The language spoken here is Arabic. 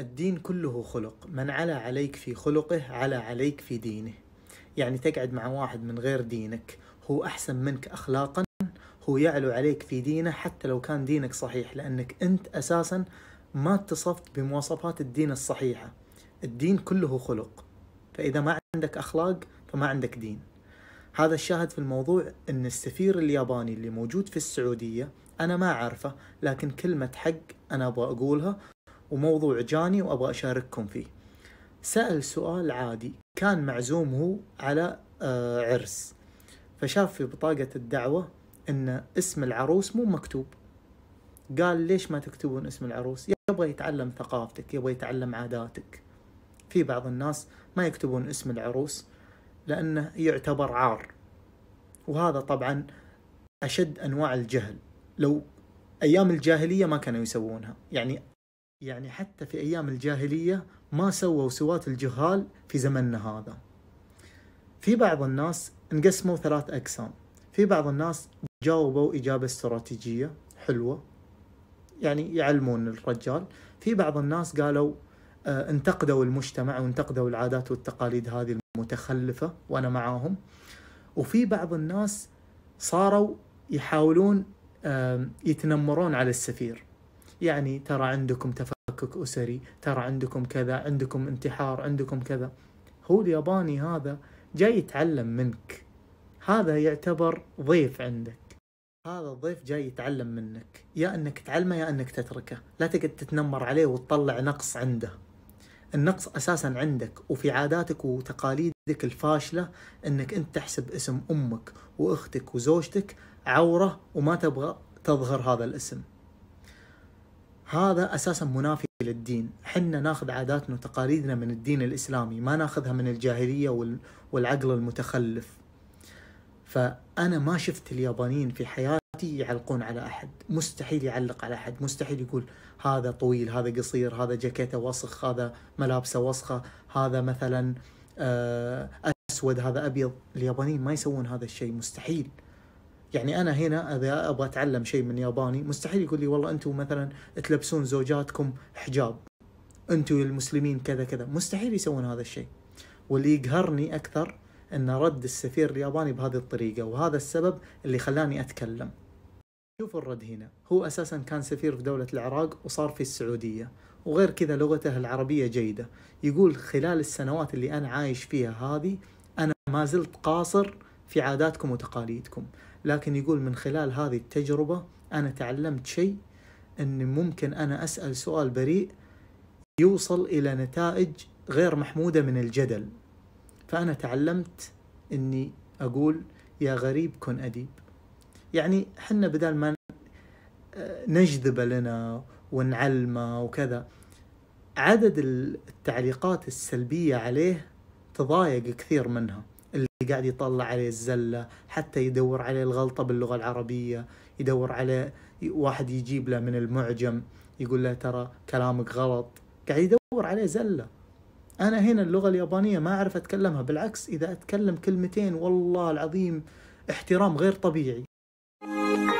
الدين كله خلق من علا عليك في خلقه علا عليك في دينه يعني تقعد مع واحد من غير دينك هو أحسن منك أخلاقا هو يعلو عليك في دينه حتى لو كان دينك صحيح لأنك أنت أساسا ما اتصفت بمواصفات الدين الصحيحة الدين كله خلق فإذا ما عندك أخلاق فما عندك دين هذا الشاهد في الموضوع أن السفير الياباني اللي موجود في السعودية أنا ما عارفه لكن كلمة حق أنا أبغى أقولها وموضوع جاني وابغى اشارككم فيه سال سؤال عادي كان معزوم هو على آه، عرس فشاف في بطاقه الدعوه ان اسم العروس مو مكتوب قال ليش ما تكتبون اسم العروس يبغى يتعلم ثقافتك يبغى يتعلم عاداتك في بعض الناس ما يكتبون اسم العروس لأنه يعتبر عار وهذا طبعا أشد أنواع الجهل لو أيام الجاهلية ما كانوا يسوونها يعني يعني حتى في أيام الجاهلية ما سووا سواة الجهال في زمننا هذا في بعض الناس انقسموا ثلاث أقسام في بعض الناس جاوبوا إجابة استراتيجية حلوة يعني يعلمون الرجال في بعض الناس قالوا آه، انتقدوا المجتمع وانتقدوا العادات والتقاليد هذه المتخلفة وأنا معاهم وفي بعض الناس صاروا يحاولون يتنمرون على السفير يعني ترى عندكم تفكك أسري ترى عندكم كذا عندكم انتحار عندكم كذا هو الياباني هذا جاي يتعلم منك هذا يعتبر ضيف عندك هذا الضيف جاي يتعلم منك يا انك تعلمه يا انك تتركه لا تقعد تتنمر عليه وتطلع نقص عنده النقص اساسا عندك وفي عاداتك وتقاليدك الفاشله انك انت تحسب اسم امك واختك وزوجتك عوره وما تبغى تظهر هذا الاسم هذا اساسا منافي للدين حنا ناخذ عاداتنا وتقاليدنا من الدين الاسلامي ما ناخذها من الجاهليه والعقل المتخلف فانا ما شفت اليابانيين في حياتي يعلقون على احد مستحيل يعلق على احد مستحيل يقول هذا طويل هذا قصير هذا جاكيته وسخ هذا ملابسه وسخه هذا مثلا آه، اسود هذا ابيض اليابانيين ما يسوون هذا الشيء مستحيل يعني انا هنا اذا ابغى اتعلم شيء من ياباني مستحيل يقول لي والله انتم مثلا تلبسون زوجاتكم حجاب انتم المسلمين كذا كذا مستحيل يسوون هذا الشيء واللي يقهرني اكثر ان رد السفير الياباني بهذه الطريقه وهذا السبب اللي خلاني اتكلم شوفوا الرد هنا هو اساسا كان سفير في دوله العراق وصار في السعوديه وغير كذا لغته العربيه جيده يقول خلال السنوات اللي انا عايش فيها هذه انا ما زلت قاصر في عاداتكم وتقاليدكم لكن يقول من خلال هذه التجربة أنا تعلمت شيء أن ممكن أنا أسأل سؤال بريء يوصل إلى نتائج غير محمودة من الجدل فأنا تعلمت أني أقول يا غريب كن أديب يعني حنا بدل ما آه، نجذبه لنا ونعلمه وكذا عدد التعليقات السلبية عليه تضايق كثير منها قاعد يطلع عليه الزلة حتى يدور عليه الغلطة باللغة العربية يدور عليه واحد يجيب له من المعجم يقول له ترى كلامك غلط قاعد يدور عليه زلة أنا هنا اللغة اليابانية ما أعرف أتكلمها بالعكس إذا أتكلم كلمتين والله العظيم احترام غير طبيعي